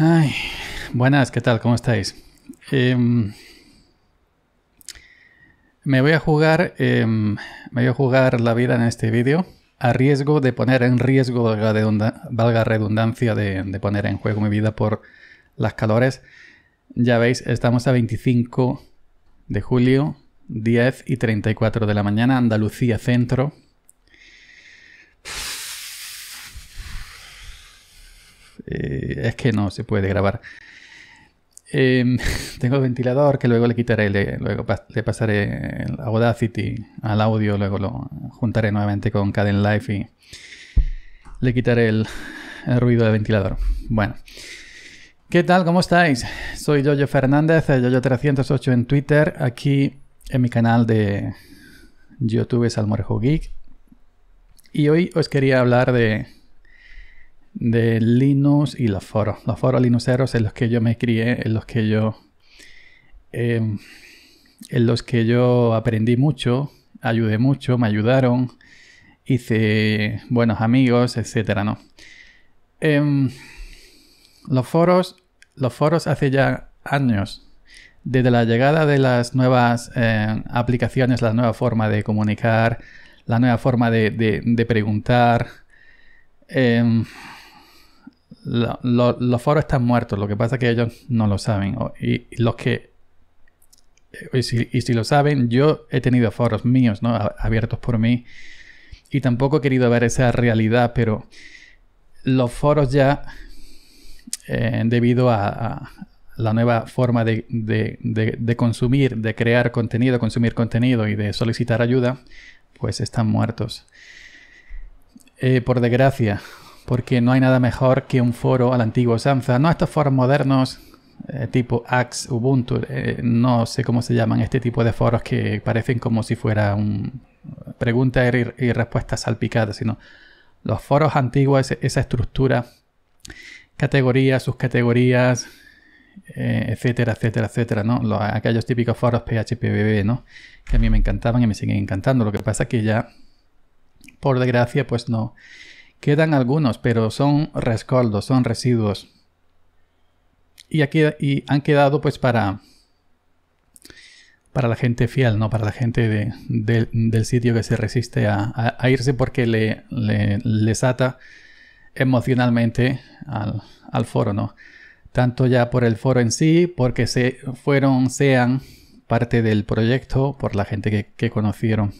Ay, buenas, ¿qué tal? ¿Cómo estáis? Em, me voy a jugar. Em, voy a jugar la vida en este vídeo. A riesgo de poner en riesgo, valga, de valga redundancia, de, de, poner en juego mi vida por las calores. Ya veis, estamos a 25 de julio, 10 y 34 de la mañana, Andalucía Centro. Eh, es que no se puede grabar. Em, tengo el ventilador que luego le quitaré, luego le pasaré el Audacity al audio, luego lo juntaré nuevamente con Caden Life y le quitaré el, ruido del ventilador. Bueno, ¿qué tal? ¿Cómo estáis? Soy Yoyo Fernández, Yoyo308 eh, en Twitter, aquí en mi canal de YouTube es Almorejo Geek. Y hoy os quería hablar de de Linux y los foros. Los foros linuxeros en los que yo me crié, en los que yo... Em, en los que yo aprendí mucho, ayudé mucho, me ayudaron, hice buenos amigos, etcétera, ¿no? Em, los foros, los foros hace ya años, desde la llegada de las nuevas eh, aplicaciones, la nueva forma de comunicar, la nueva forma de, de, preguntar, em, los foros están muertos, lo que pasa es que ellos no lo saben. Y, los que. Eh, y si, lo saben, yo he tenido foros míos, ¿no? Abiertos por mí. Y tampoco he querido ver esa realidad, pero los foros ya, eh, debido a, la nueva forma de, consumir, de crear contenido, consumir contenido y de solicitar ayuda, pues están muertos. Eh, por desgracia, porque no hay nada mejor que un foro al antiguo antigua No estos foros modernos eh, tipo Axe, Ubuntu, eh, no sé cómo se llaman este tipo de foros que parecen como si fuera un preguntas y, respuestas salpicadas, sino los foros antiguos, esa estructura, categorías, subcategorías, categorías eh, etcétera, etcétera, etcétera, ¿no? aquellos típicos foros PHPBB, ¿no? Que a mí me encantaban y me siguen encantando. Lo que pasa es que ya, por desgracia, pues no Quedan algunos, pero son rescoldos, son residuos. Y, aquí, y han quedado pues para, para la gente fiel, ¿no? Para la gente del sitio que se resiste a, irse porque le, les ata emocionalmente al, foro, ¿no? Tanto ya por el foro en sí, porque se fueron, sean parte del proyecto, por la gente que, conocieron.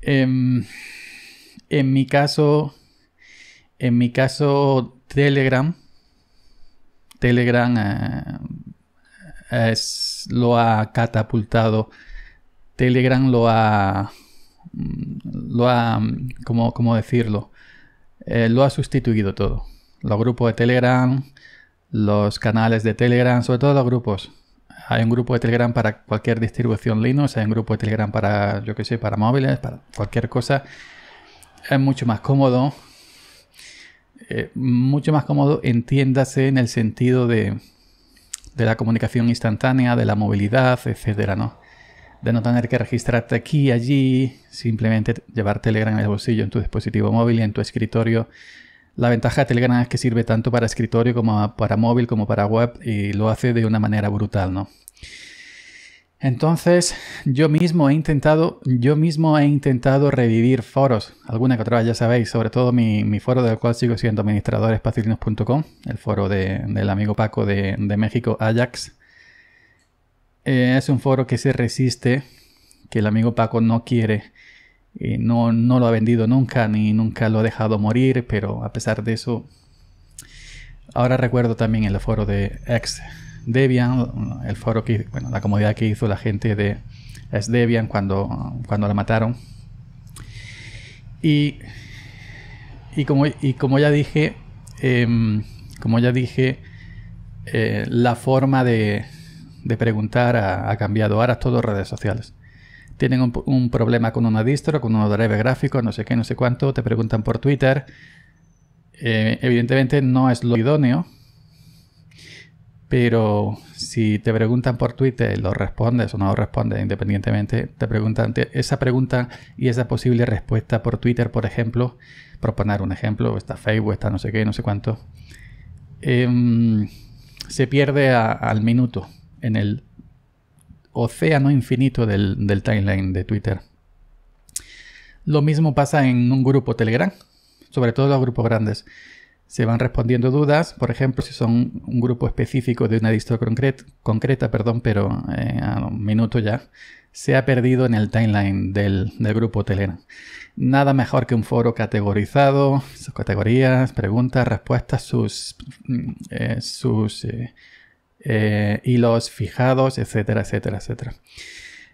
Em, en mi caso, en mi caso Telegram, Telegram eh, eh, lo ha catapultado. Telegram lo ha, mm, lo ha, mm, ¿cómo, decirlo? Eh, lo ha sustituido todo. Los grupos de Telegram, los canales de Telegram, sobre todo los grupos. Hay un grupo de Telegram para cualquier distribución Linux, hay un grupo de Telegram para, yo que sé, para móviles, para cualquier cosa es mucho más cómodo. Eh, mucho más cómodo, entiéndase en el sentido de, de la comunicación instantánea, de la movilidad, etcétera, ¿no? De no tener que registrarte aquí, allí, simplemente llevar Telegram en el bolsillo, en tu dispositivo móvil y en tu escritorio. La ventaja de Telegram es que sirve tanto para escritorio como para móvil, como para web, y lo hace de una manera brutal, ¿no? Entonces, yo mismo he intentado, yo mismo he intentado revivir foros, alguna que otra ya sabéis, sobre todo mi, foro del cual sigo siendo administrador, el foro del amigo Paco de, México, Ajax. Eh, es un foro que se resiste, que el amigo Paco no quiere, y no, no lo ha vendido nunca, ni nunca lo ha dejado morir, pero a pesar de eso, ahora recuerdo también el foro de ex Debian, el foro que, la comodidad que hizo la gente de es Debian cuando, cuando la mataron. Y, y, como, como ya dije, em, como ya dije, eh, la forma de, preguntar ha, cambiado. Ahora todo redes sociales. Tienen un, problema con una distro, con un drive gráfico, no sé qué, no sé cuánto, te preguntan por Twitter. Eh, evidentemente no es lo idóneo, pero si te preguntan por Twitter, lo respondes o no lo respondes independientemente, te preguntan esa pregunta y esa posible respuesta por Twitter, por ejemplo, por un ejemplo, está Facebook, está no sé qué, no sé cuánto, em, se pierde al minuto en el océano infinito del, del timeline de Twitter. Lo mismo pasa en un grupo Telegram, sobre todo los grupos grandes se van respondiendo dudas, por ejemplo, si son un grupo específico de una distro concreta, concreta perdón, pero eh, a un minuto ya, se ha perdido en el timeline del, grupo telera Nada mejor que un foro categorizado, sus categorías, preguntas, respuestas, sus, mm, eh, sus eh, hilos fijados, etcétera, etcétera, etcétera.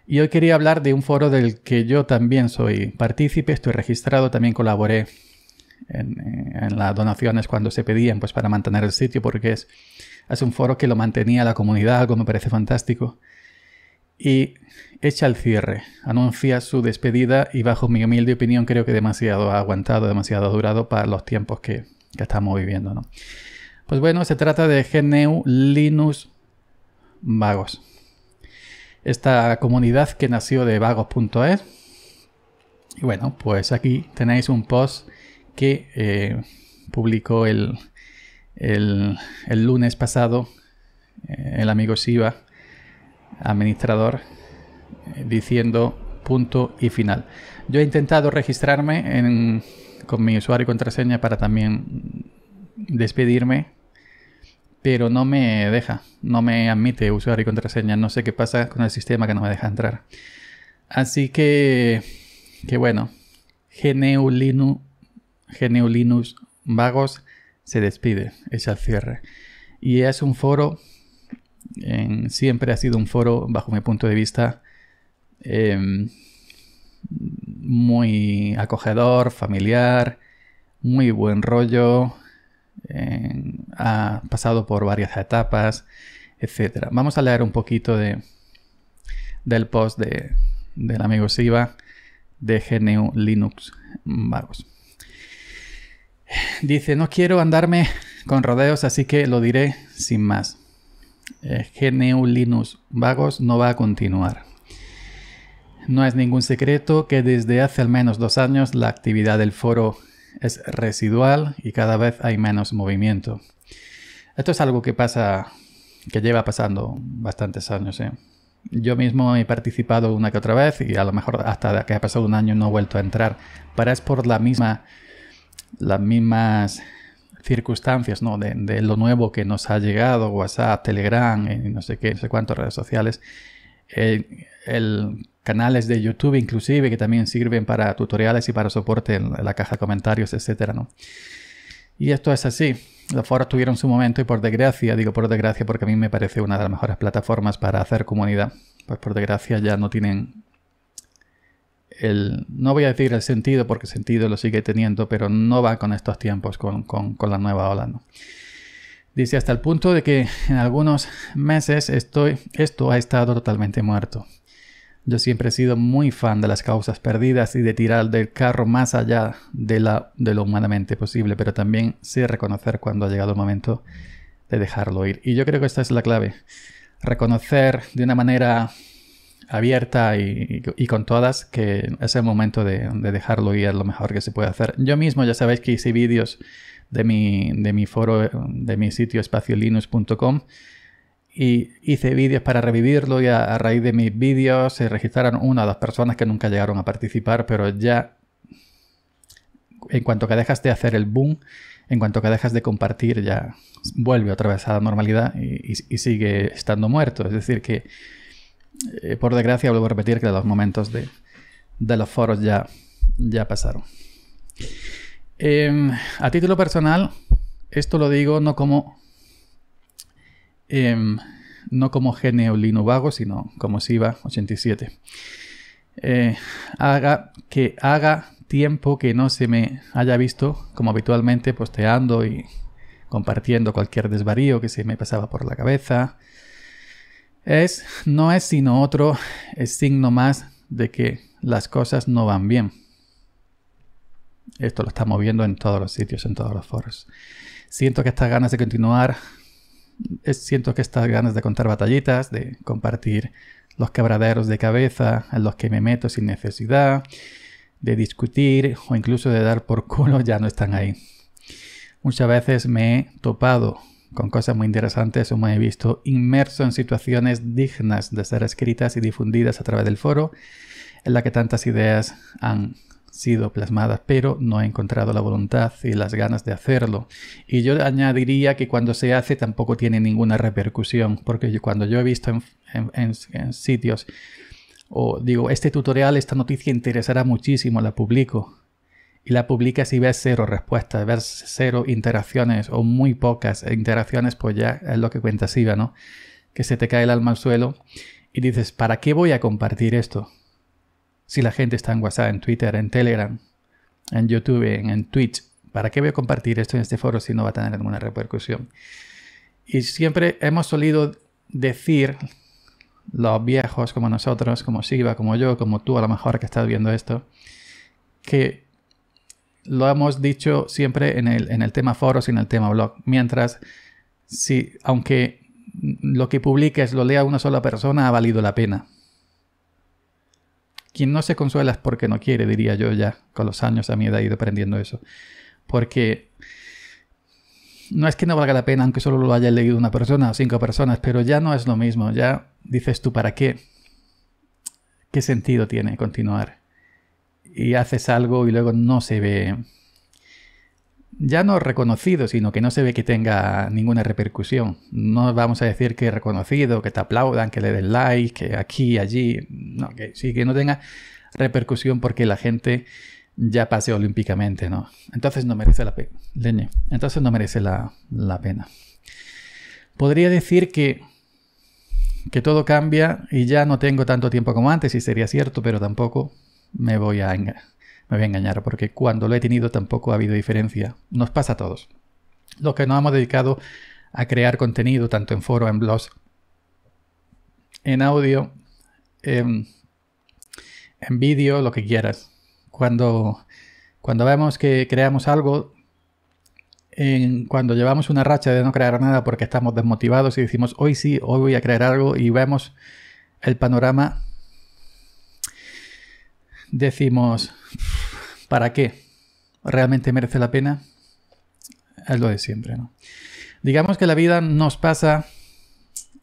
Y hoy quería hablar de un foro del que yo también soy partícipe, estoy registrado, también colaboré eh, en, las donaciones cuando se pedían pues para mantener el sitio porque es, es un foro que lo mantenía la comunidad, algo me parece fantástico. Y echa el cierre, anuncia su despedida y bajo mi humilde opinión creo que demasiado ha aguantado, demasiado ha durado para los tiempos que, estamos viviendo. Pues bueno, se trata de GNU Linux Vagos. Esta comunidad que nació de vagos.es. Y bueno, pues aquí tenéis un post que eh, publicó el, el, lunes pasado eh, el amigo Siva, administrador, diciendo punto y final. Yo he intentado registrarme con mi usuario y contraseña para también despedirme, pero no me deja, no me admite usuario y contraseña. No sé qué pasa con el sistema que no me deja entrar. Así que, que bueno, GNU GNU Linux Vagos se despide, es al cierre. Y es un foro, siempre ha sido un foro, bajo mi punto de vista, em, muy acogedor, familiar, muy buen rollo, ha pasado por varias etapas, etc. Vamos a leer un poquito de, del post de, del amigo Siva de GNU Linux Vagos. Dice, no quiero andarme con rodeos, así que lo diré sin más. Eh, GNU Linus Vagos no va a continuar. No es ningún secreto que desde hace al menos dos años la actividad del foro es residual y cada vez hay menos movimiento. Esto es algo que pasa, que lleva pasando bastantes años. ¿eh? Yo mismo he participado una que otra vez y a lo mejor hasta que ha pasado un año no he vuelto a entrar, pero es por la misma las mismas circunstancias ¿no? de, lo nuevo que nos ha llegado, WhatsApp, Telegram, eh, no sé qué, no sé cuántas redes sociales, eh, el, canales de YouTube inclusive que también sirven para tutoriales y para soporte en la caja de comentarios, etc. ¿no? Y esto es así. Los foros tuvieron su momento y por desgracia, digo por desgracia porque a mí me parece una de las mejores plataformas para hacer comunidad, pues por desgracia ya no tienen no voy a decir el sentido porque sentido lo sigue teniendo, pero no va con estos tiempos, con, la nueva ola. Dice, hasta el punto de que en algunos meses estoy, esto ha estado totalmente muerto. Yo siempre he sido muy fan de las causas perdidas y de tirar del carro más allá de, de lo humanamente posible, pero también sé reconocer cuando ha llegado el momento de dejarlo ir. Y yo creo que esta es la clave. Reconocer de una manera abierta y, con todas que es el momento de, dejarlo y es lo mejor que se puede hacer. Yo mismo ya sabéis que hice vídeos de mi, de mi foro, de mi sitio espaciolinux.com y hice vídeos para revivirlo y a, raíz de mis vídeos se registraron una o dos personas que nunca llegaron a participar, pero ya en cuanto que dejas de hacer el boom, en cuanto que dejas de compartir, ya vuelve otra vez a la normalidad y sigue estando muerto. Es decir, que eh, por desgracia, vuelvo a repetir que los momentos de, los foros ya, ya pasaron. Em, a título personal, esto lo digo no como em, no como Vago, sino como Siva87. Eh, haga que haga tiempo que no se me haya visto, como habitualmente, posteando y compartiendo cualquier desvarío que se me pasaba por la cabeza, es, no es sino otro signo más de que las cosas no van bien. Esto lo estamos viendo en todos los sitios, en todos los foros. Siento que estas ganas de continuar, siento que estas ganas de contar batallitas, de compartir los quebraderos de cabeza en los que me meto sin necesidad, de discutir o incluso de dar por culo ya no están ahí. Muchas veces me he topado con cosas muy interesantes me he visto inmerso en situaciones dignas de ser escritas y difundidas a través del foro, en la que tantas ideas han sido plasmadas, pero no he encontrado la voluntad y las ganas de hacerlo. Y yo añadiría que cuando se hace tampoco tiene ninguna repercusión, porque cuando yo he visto en, en sitios o digo, este tutorial, esta noticia interesará muchísimo, la publico y la publicas y ves cero respuestas, ves cero interacciones o muy pocas interacciones, pues ya es lo que cuenta Siva, ¿no? Que se te cae el alma al suelo y dices, ¿para qué voy a compartir esto? Si la gente está en WhatsApp, en Twitter, en Telegram, en YouTube, en, en Twitch, ¿para qué voy a compartir esto en este foro si no va a tener ninguna repercusión? Y siempre hemos solido decir, los viejos como nosotros, como Siva, como yo, como tú a lo mejor que estás viendo esto, que lo hemos dicho siempre en el, en el tema foros y en el tema blog. Mientras, si, aunque lo que publiques lo lea una sola persona, ha valido la pena. Quien no se consuela es porque no quiere, diría yo ya, con los años a mi edad he ido aprendiendo eso. Porque no es que no valga la pena, aunque solo lo haya leído una persona o cinco personas, pero ya no es lo mismo, ya dices tú para qué. ¿Qué sentido tiene continuar? y haces algo y luego no se ve, ya no reconocido, sino que no se ve que tenga ninguna repercusión. No vamos a decir que reconocido, que te aplaudan, que le den like, que aquí, allí, no, que sí, que no tenga repercusión porque la gente ya pase olímpicamente, ¿no? Entonces no merece la pena. Entonces no merece la, la pena. Podría decir que que todo cambia y ya no tengo tanto tiempo como antes, y sería cierto, pero tampoco me voy a, me voy a engañar, porque cuando lo he tenido tampoco ha habido diferencia. Nos pasa a todos. Los que nos hemos dedicado a crear contenido, tanto en foro, en blogs, en audio, en, vídeo, lo que quieras. Cuando, cuando vemos que creamos algo, en, cuando llevamos una racha de no crear nada porque estamos desmotivados y decimos hoy sí, hoy voy a crear algo y vemos el panorama decimos, ¿para qué? ¿Realmente merece la pena? Es lo de siempre, ¿no? Digamos que la vida nos pasa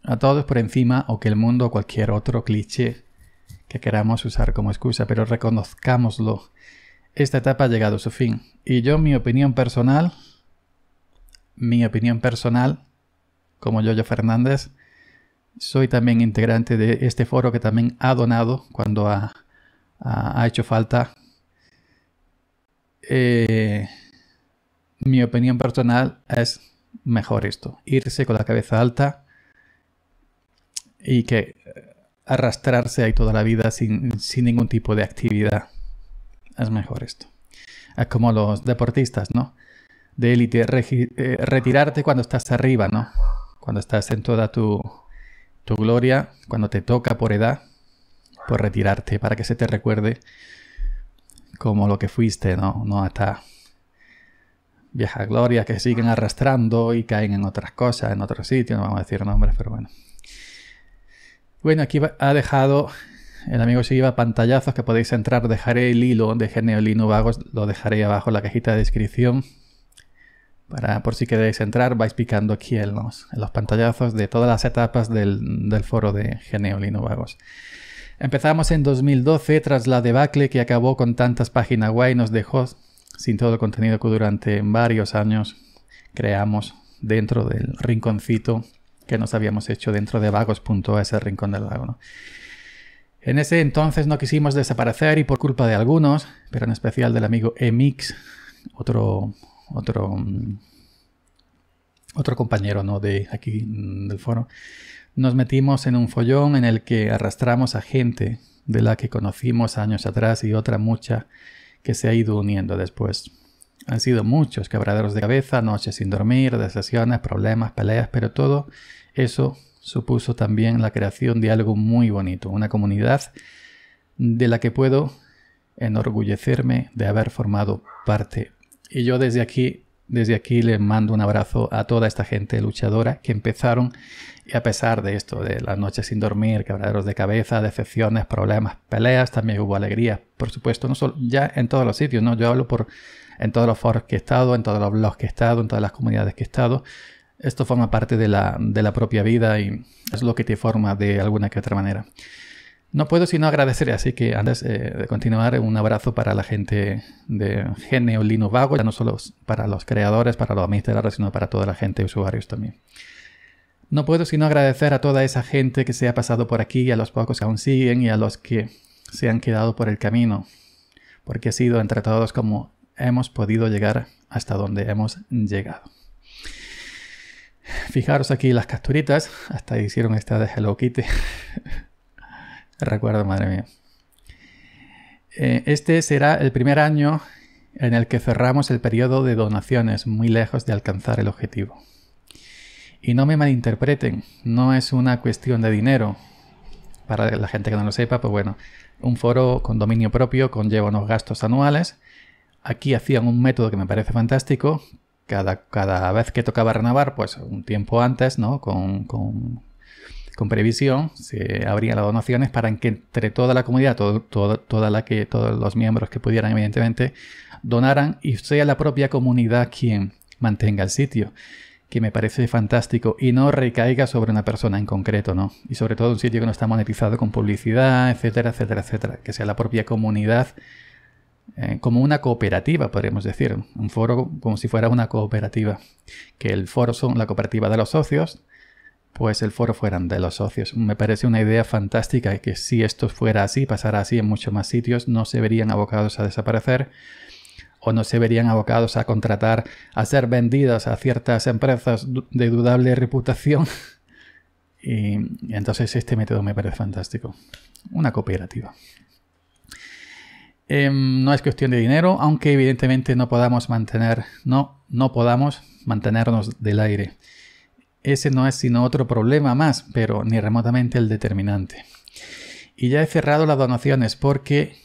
a todos por encima o que el mundo o cualquier otro cliché que queramos usar como excusa, pero reconozcámoslo. Esta etapa ha llegado a su fin. Y yo, mi opinión personal, mi opinión personal, como Yoyo Fernández, soy también integrante de este foro que también ha donado cuando ha ha, hecho falta. Eh, mi opinión personal es mejor esto, irse con la cabeza alta y que eh, arrastrarse ahí toda la vida sin, ningún tipo de actividad. Es mejor esto. Es como los deportistas, ¿no? De élite, eh, retirarte cuando estás arriba, ¿no? Cuando estás en toda tu gloria, cuando te toca por edad, por pues, retirarte, para que se te recuerde como lo que fuiste, ¿no? No hasta vieja gloria que siguen arrastrando y caen en otras cosas, en otros sitios, no vamos a decir nombres, pero bueno. Bueno, aquí ha dejado el amigo Siva pantallazos que podéis entrar. Dejaré el hilo de Geneolino Vagos, lo dejaré abajo en la cajita de descripción. Para, por si queréis entrar, vais picando aquí en los, pantallazos de todas las etapas del, del foro de Geneolino Vagos. Empezamos en 2012 tras la debacle que acabó con tantas páginas guay y nos dejó sin todo el contenido que durante varios años creamos dentro del rinconcito que nos habíamos hecho dentro de vagos.es, el rincón del Lago. En ese entonces no quisimos desaparecer y por culpa de algunos, pero en especial del amigo Emix, otro, otro, mm, otro compañero ¿no? de aquí mm, del foro, nos metimos en un follón en el que arrastramos a gente de la que conocimos años atrás y otra mucha que se ha ido uniendo después. Han sido muchos quebraderos de cabeza, noches sin dormir, decepciones, problemas, peleas, pero todo eso supuso también la creación de algo muy bonito, una comunidad de la que puedo enorgullecerme de haber formado parte. Y yo desde aquí desde aquí les mando un abrazo a toda esta gente luchadora que empezaron y a pesar de esto, de las noches sin dormir, quebraderos de cabeza, decepciones, problemas, peleas, también hubo alegría, por supuesto, no solo ya en todos los sitios, ¿no? Yo hablo por en todos los foros que he estado, en todos los blogs que he estado, en todas las comunidades que he estado. Esto forma parte de la, de la propia vida y es lo que te forma de alguna que otra manera. No puedo sino agradecer, así que antes eh, de continuar, un abrazo para la gente de Geneo Lino Vago, ya no solo para los creadores, para los administradores, sino para toda la gente de usuarios también. No puedo sino agradecer a toda esa gente que se ha pasado por aquí, a los pocos que aún siguen y a los que se han quedado por el camino, porque ha sido entre todos como hemos podido llegar hasta donde hemos llegado. Fijaros aquí las capturitas, hasta hicieron esta de Hello Kitty. Recuerdo, madre mía. Eh, este será el primer año en el que cerramos el periodo de donaciones, muy lejos de alcanzar el objetivo. Y no me malinterpreten, no es una cuestión de dinero. Para la gente que no lo sepa, pues bueno, un foro con dominio propio conlleva unos gastos anuales. Aquí hacían un método que me parece fantástico. Cada, cada vez que tocaba renovar, pues un tiempo antes, ¿no? Con, con con previsión se abrían las donaciones para que entre toda la comunidad, toda la que, todos los miembros que pudieran, evidentemente, donaran y sea la propia comunidad quien mantenga el sitio, que me parece fantástico y no recaiga sobre una persona en concreto, ¿no? Y sobre todo un sitio que no está monetizado con publicidad, etcétera, etcétera, etcétera, que sea la propia comunidad eh, como una cooperativa, podríamos decir, un foro como si fuera una cooperativa, que el foro son la cooperativa de los socios pues el foro fueran de los socios. Me parece una idea fantástica y que si esto fuera así, pasara así en muchos más sitios, no se verían abocados a desaparecer o no se verían abocados a contratar, a ser vendidos a ciertas empresas de dudable reputación. y entonces este método me parece fantástico. Una cooperativa. Em, no es cuestión de dinero, aunque evidentemente no podamos mantener, no, no podamos mantenernos del aire ese no es sino otro problema más, pero ni remotamente el determinante. Y ya he cerrado las donaciones porque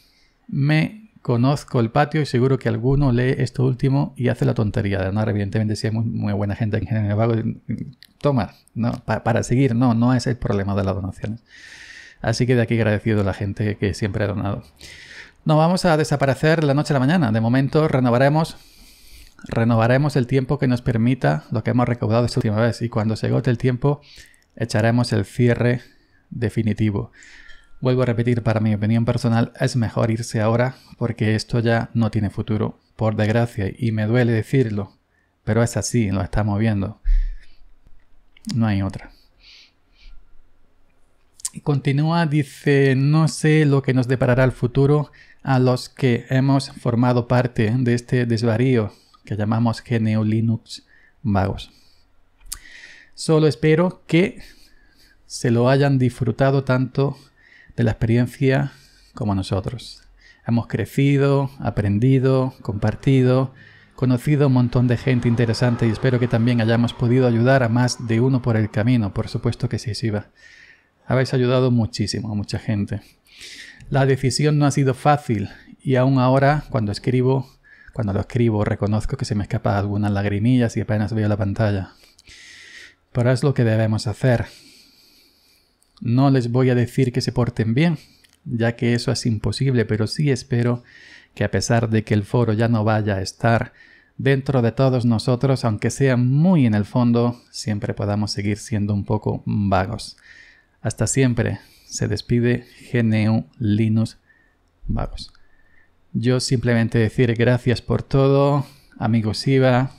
me conozco el patio y seguro que alguno lee esto último y hace la tontería de donar. Evidentemente, si hay muy, buena gente en general, vago, toma, no, para seguir, no, no es el problema de las donaciones. Así que de aquí agradecido a la gente que siempre ha donado. No vamos a desaparecer la noche a la mañana. De momento renovaremos Renovaremos el tiempo que nos permita lo que hemos recaudado esta última vez y cuando se gote el tiempo echaremos el cierre definitivo. Vuelvo a repetir, para mi opinión personal es mejor irse ahora porque esto ya no tiene futuro, por desgracia, y me duele decirlo, pero es así, lo estamos viendo. No hay otra. Continúa, dice, no sé lo que nos deparará el futuro a los que hemos formado parte de este desvarío que llamamos GNU Linux Vagos. Solo espero que se lo hayan disfrutado tanto de la experiencia como nosotros. Hemos crecido, aprendido, compartido, conocido un montón de gente interesante y espero que también hayamos podido ayudar a más de uno por el camino. Por supuesto que sí, iba Habéis ayudado muchísimo a mucha gente. La decisión no ha sido fácil y aún ahora, cuando escribo, cuando lo escribo reconozco que se me escapan algunas lagrimillas y apenas veo la pantalla. Pero es lo que debemos hacer. No les voy a decir que se porten bien, ya que eso es imposible, pero sí espero que a pesar de que el foro ya no vaya a estar dentro de todos nosotros, aunque sea muy en el fondo, siempre podamos seguir siendo un poco vagos. Hasta siempre, se despide GNU Linux Vagos. Yo simplemente decir gracias por todo, amigo Siva.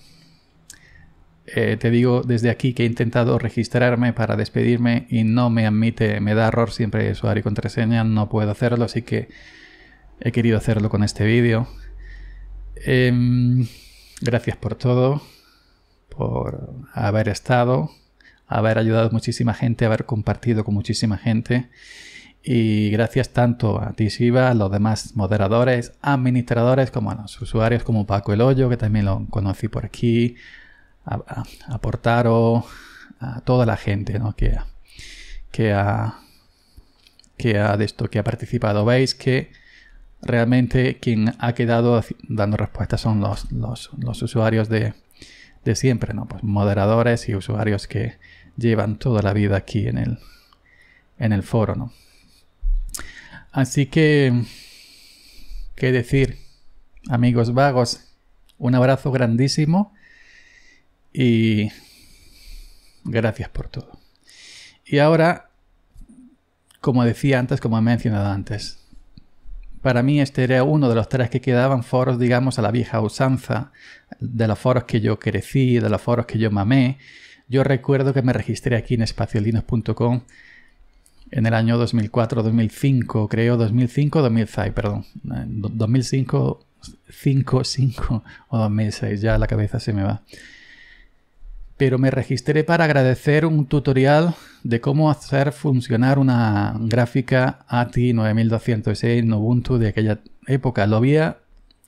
Eh, te digo desde aquí que he intentado registrarme para despedirme y no me admite, me da error siempre usuario y contraseña, no puedo hacerlo, así que he querido hacerlo con este vídeo. Em, gracias por todo, por haber estado, haber ayudado a muchísima gente, haber compartido con muchísima gente. Y gracias tanto a ti, a los demás moderadores, administradores, como a los usuarios como Paco El Hoyo, que también lo conocí por aquí, a, Portaro, a toda la gente ¿no? que, que, ha, que ha esto, que ha participado. Veis que realmente quien ha quedado dando respuestas son los, usuarios de, de siempre, ¿no? Pues moderadores y usuarios que llevan toda la vida aquí en el, en el foro, ¿no? Así que, ¿qué decir? Amigos vagos, un abrazo grandísimo y gracias por todo. Y ahora, como decía antes, como he mencionado antes, para mí este era uno de los tres que quedaban foros, digamos, a la vieja usanza, de los foros que yo crecí, de los foros que yo mamé. Yo recuerdo que me registré aquí en espaciolinos.com en el año 2004, 2005, creo, 2005, 2006, perdón, 2005, eh, 5, o 2006, ya la cabeza se me va. Pero me registré para agradecer un tutorial de cómo hacer funcionar una gráfica ATI 9206 en Ubuntu de aquella época. Lo había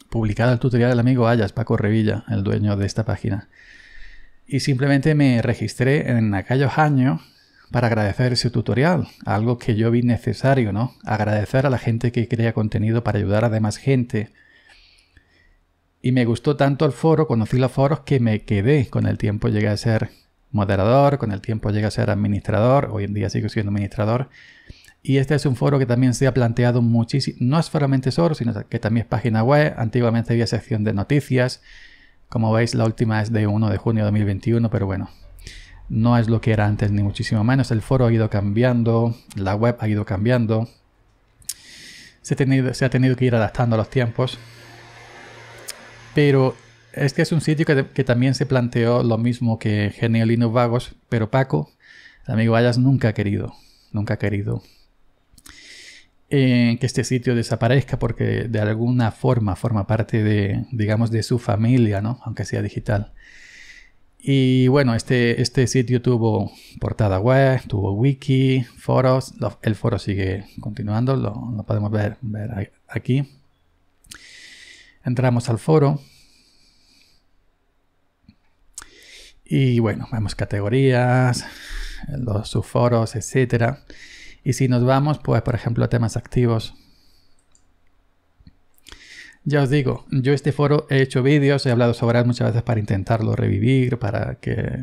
publicado el tutorial del amigo Ayas, Paco Revilla, el dueño de esta página. Y simplemente me registré en aquellos años para agradecer ese tutorial, algo que yo vi necesario, ¿no? Agradecer a la gente que crea contenido para ayudar a demás gente. Y me gustó tanto el foro, conocí los foros que me quedé. Con el tiempo llegué a ser moderador, con el tiempo llegué a ser administrador, hoy en día sigo siendo administrador. Y este es un foro que también se ha planteado muchísimo, no es solamente solo sino que también es página web, antiguamente había sección de noticias, como veis la última es de 1 de junio de 2021, pero bueno, no es lo que era antes, ni muchísimo menos. El foro ha ido cambiando, la web ha ido cambiando. Se ha tenido, que ir adaptando a los tiempos. Pero este es un sitio que, también se planteó lo mismo que Genio Vagos, pero Paco, amigo Ayas, nunca ha querido, nunca ha querido eh, que este sitio desaparezca porque de alguna forma forma parte de, digamos, de su familia, ¿no? Aunque sea digital. Y bueno, este, este sitio tuvo portada web, tuvo wiki, foros. el foro sigue continuando, lo, podemos ver, ver aquí. Entramos al foro. Y bueno, vemos categorías, los subforos, etc. Y si nos vamos, pues por ejemplo, a temas activos, ya os digo, yo este foro he hecho vídeos, he hablado sobre él muchas veces para intentarlo revivir, para que,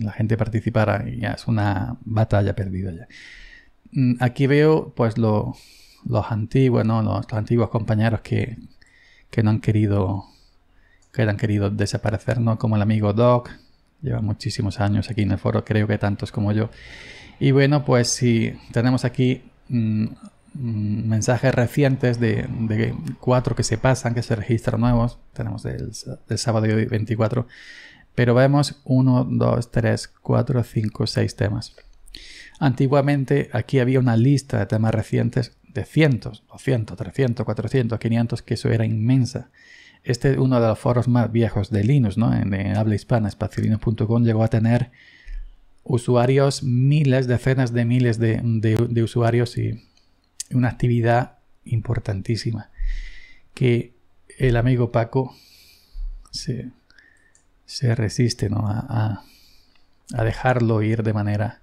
la gente participara y ya es una batalla perdida ya. Mm, aquí veo pues los antiguos, Los, antiguos compañeros que, no han querido que han querido desaparecer, ¿no? Como el amigo Doc, lleva muchísimos años aquí en el foro, creo que tantos como yo. Y bueno, pues si tenemos aquí mm, Mm, mensajes recientes de, cuatro que se pasan, que se registran nuevos. Tenemos el, sábado 24. Pero vemos 1, 2, 3, 4, 5, 6 temas. Antiguamente aquí había una lista de temas recientes de cientos, o 200, 300, 400, 500, que eso era inmensa. Este es uno de los foros más viejos de Linux, ¿no? En, habla hispana, espaciolino.com, llegó a tener usuarios, miles, decenas de miles de usuarios y una actividad importantísima que el amigo Paco se, resiste a, a, dejarlo ir de manera,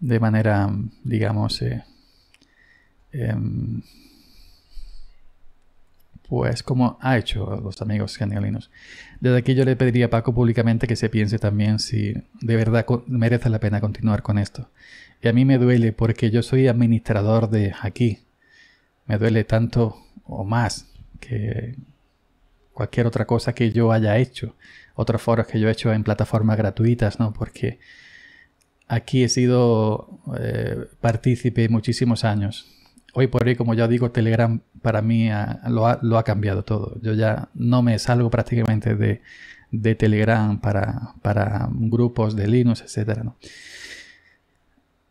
de manera digamos, eh, em, pues como ha hecho los amigos genialinos. Desde aquí yo le pediría a Paco públicamente que se piense también si de verdad merece la pena continuar con esto. Y a mí me duele porque yo soy administrador de aquí. Me duele tanto o más que cualquier otra cosa que yo haya hecho, otros foros que yo he hecho en plataformas gratuitas, ¿no? Porque aquí he sido eh, partícipe muchísimos años hoy por hoy, como ya digo, Telegram para mí lo, ha, cambiado todo. Yo ya no me salgo prácticamente de, Telegram para, grupos de Linux, etc.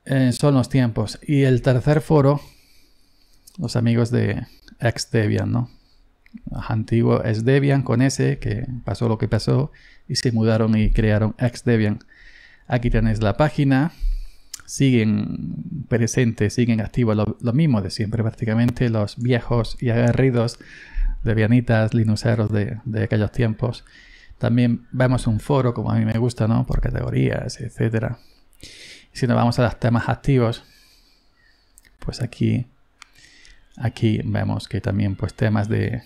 Eh, son los tiempos. Y el tercer foro, los amigos de ex ¿no? Antiguo es Debian con S, que pasó lo que pasó, y se mudaron y crearon ex Aquí tenéis la página, siguen presentes, siguen activos, lo mismo de siempre, prácticamente los viejos y aguerridos levianitas, linuceros de, de, aquellos tiempos. También vemos un foro, como a mí me gusta, ¿no? Por categorías, etc. Si nos vamos a los temas activos, pues aquí, aquí vemos que también pues temas de,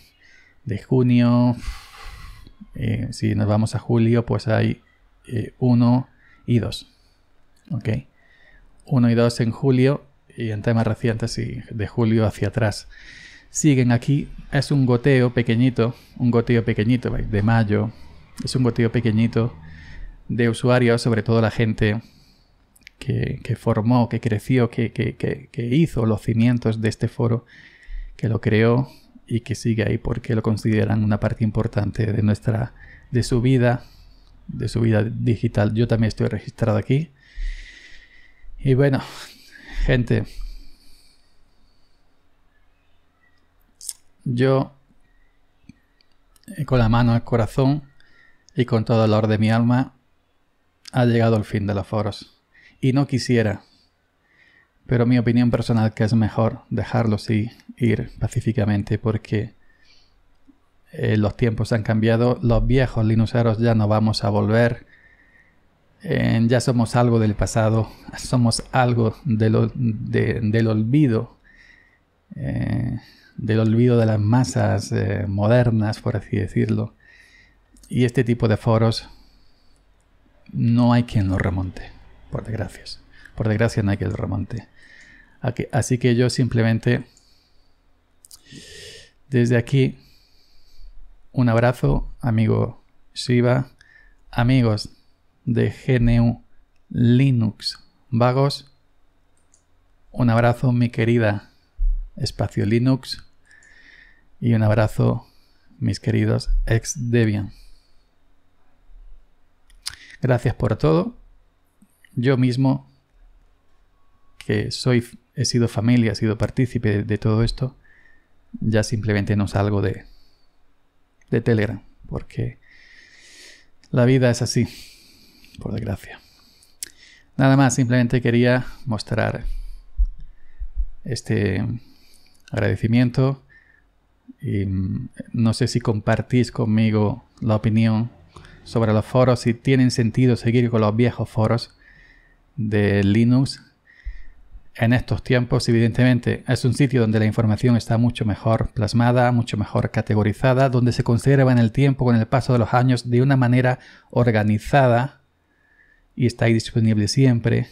junio. Eh, si nos vamos a julio, pues hay eh, uno y dos. Uno y dos en julio y en temas recientes y de julio hacia atrás. Siguen aquí, es un goteo pequeñito, un goteo pequeñito de mayo, es un goteo pequeñito de usuarios, sobre todo la gente que, formó, que creció, que, que, que hizo los cimientos de este foro, que lo creó y que sigue ahí porque lo consideran una parte importante de nuestra, de su vida, de su vida digital. Yo también estoy registrado aquí y bueno, gente, yo eh, con la mano al corazón y con todo el dolor de mi alma ha llegado el fin de los foros. Y no quisiera, pero mi opinión personal que es mejor dejarlos y ir pacíficamente porque eh, los tiempos han cambiado, los viejos linuseros ya no vamos a volver ya somos algo del pasado, somos algo de del olvido, eh, del olvido de las masas eh, modernas, por así decirlo. Y este tipo de foros no hay quien los remonte, por desgracia. Por desgracia no hay quien los remonte. Así que yo simplemente, desde aquí, un abrazo, amigo Shiva, amigos de GNU Linux. Vagos, un abrazo mi querida Espacio Linux y un abrazo mis queridos ex Debian. Gracias por todo. Yo mismo, que soy, he sido familia, he sido partícipe de, todo esto, ya simplemente no salgo de, de Telegram, porque la vida es así por desgracia. Nada más, simplemente quería mostrar este agradecimiento mm, no sé si compartís conmigo la opinión sobre los foros, si tienen sentido seguir con los viejos foros de Linux. En estos tiempos, evidentemente, es un sitio donde la información está mucho mejor plasmada, mucho mejor categorizada, donde se conserva en el tiempo, con el paso de los años, de una manera organizada y está disponible siempre.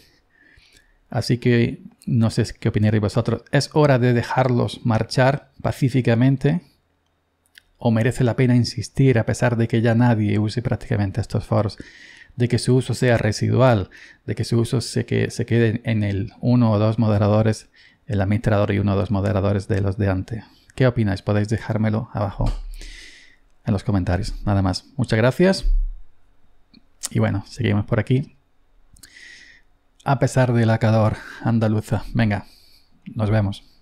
Así que no sé qué opináis vosotros. ¿Es hora de dejarlos marchar pacíficamente? ¿O merece la pena insistir, a pesar de que ya nadie use prácticamente estos foros, de que su uso sea residual, de que su uso se quede en el uno o dos moderadores, el administrador y uno o dos moderadores de los de antes? ¿Qué opináis? Podéis dejármelo abajo en los comentarios. Nada más. Muchas gracias. Y bueno, seguimos por aquí a pesar del la andaluza. Venga, nos vemos.